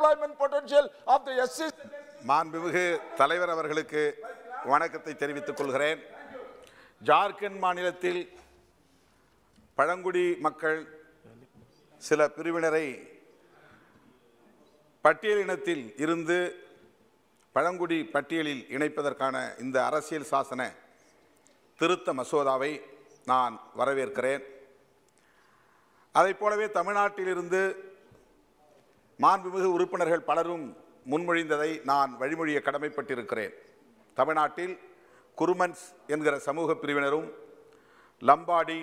employment potential of the SCs. மாண்புமிகு தலைவர் அவர்களுக்கு வணக்கத்தை தெரிவித்துக் கொள்கிறேன் ஜார்க்கண்ட் மாநிலத்தில் பழங்குடி மக்கள் சில பிரிவினரை பட்டியலினத்தில் இருந்து பழங்குடி பட்டியலில் இணைப்பதற்கான இந்த அரசியல் சாசன திருத்த மசோதாவை நான் வரவேற்கிறேன் அதைப் போலவே தமிழ்நாட்டிலிருந்து மாண்புமிகு உறுப்பினர்கள் பலரும் முன்மொழிந்ததை நான் வழிமொழிய கடமைப்பட்டிருக்கிறேன் தமிழ்நாட்டில் குருமன்ஸ் என்கிற சமூக பிரிவினரும் லம்பாடி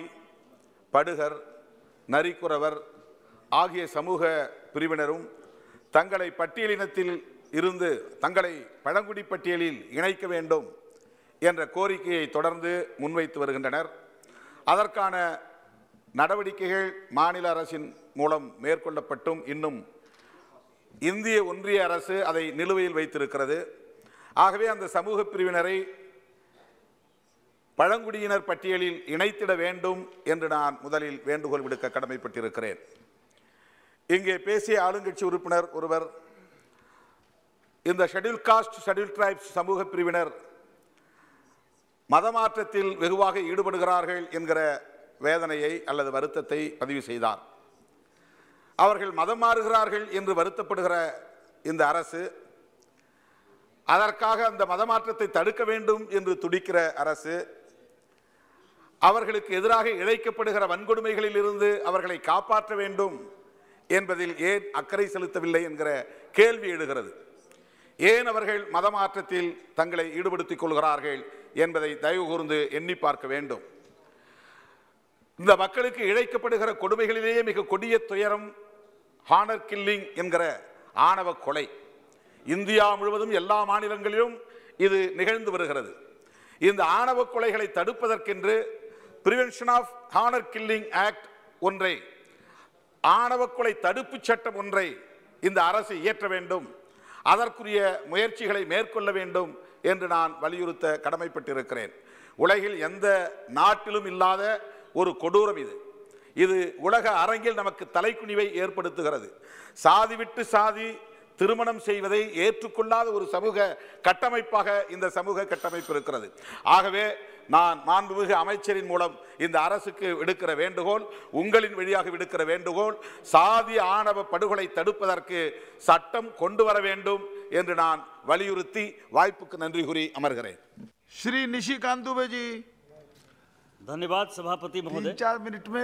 படுகர் நரிக்குறவர் ஆகிய சமூக பிரிவினரும் தங்களை பட்டியலினத்தில் இருந்து தங்களை பழங்குடி பட்டியலில் இணைக்க வேண்டும் என்ற கோரிக்கையை தொடர்ந்து முன்வைத்து வருகின்றனர் அதற்கான நடவடிக்கைகள் மாநில அரசின் மூலம் மேற்கொள்ளப்பட்டும் இன்னும் இந்திய ஒன்றிய அரசு அதை நிலுவையில் வைத்திருக்கிறது ஆகவே அந்த சமூக பிரிவினரை பழங்குடியினர் பட்டியலில் இணைத்திட வேண்டும் என்று நான் முதலில் வேண்டுகோள் விடுக்க கடமைப்பட்டிருக்கிறேன் இங்கே பேசிய ஆளுங்கட்சி உறுப்பினர் ஒருவர் இந்த ஷெடியூல் காஸ்ட் ஷெடியூல் டிரைப்ஸ் சமூக பிரிவினர் மதமாற்றத்தில் வெகுவாக ஈடுபடுகிறார்கள் என்கிற வேதனையை அல்லது வருத்தத்தை பதிவு செய்தார் அவர்கள் மதம் மாறுகிறார்கள் என்று வருத்தப்படுகிற இந்த அரசு அதற்காக அந்த மதமாற்றத்தை தடுக்க வேண்டும் என்று துடிக்கிற அரசு அவர்களுக்கு எதிராக இழைக்கப்படுகிற வன்கொடுமைகளில் இருந்து அவர்களை காப்பாற்ற வேண்டும் என்பதில் ஏன் அக்கறை செலுத்தவில்லை என்கிற கேள்வி எழுகிறது ஏன் அவர்கள் மதமாற்றத்தில் தங்களை ஈடுபடுத்திக் கொள்கிறார்கள் என்பதை தயவு கூர்ந்து எண்ணி பார்க்க வேண்டும் இந்த மக்களுக்கு இழைக்கப்படுகிற கொடுமைகளிலேயே மிக கொடிய துயரம் ஹானர் கில்லிங் என்கிற ஆணவ கொலை இந்தியா முழுவதும் எல்லா மாநிலங்களிலும் இது நிகழ்ந்து வருகிறது இந்த ஆணவ கொலைகளை தடுப்பதற்கென்று prevention of honour killing act ஒன்றை ஆணவ கொலை தடுப்பு சட்டம் ஒன்றை இந்த அரசு இயற்ற வேண்டும் அதற்குரிய முயற்சிகளை மேற்கொள்ள வேண்டும் என்று நான் வலியுறுத்த கடமைப்பட்டிருக்கிறேன் உலகில் எந்த நாட்டிலும் இல்லாத ஒரு கொடூரம் இது இது உலக அரங்கில் நமக்கு தலைக்குனிவை ஏற்படுத்துகிறது சாதி விட்டு சாதி திருமணம் செய்வதை ஏற்றுக்கொள்ளாத ஒரு சமூக கட்டமைப்பாக இந்த சமூக கட்டமைப்பு இருக்கிறது ஆகவே நான் மாண்புமிகு அமைச்சரின் மூலம் இந்த அரசுக்கு விடுக்கிற வேண்டுகோள் உங்களின் வழியாக விடுக்கிற வேண்டுகோள் சாதி ஆணவ படுகொலை தடுப்பதற்கு சட்டம் கொண்டு வர வேண்டும் என்று நான் வலியுறுத்தி வாய்ப்புக்கு நன்றி கூறி அமர்கிறேன் ஸ்ரீ நிஷிகாந்த் தன்யவாத் जी धन्यवाद सभापति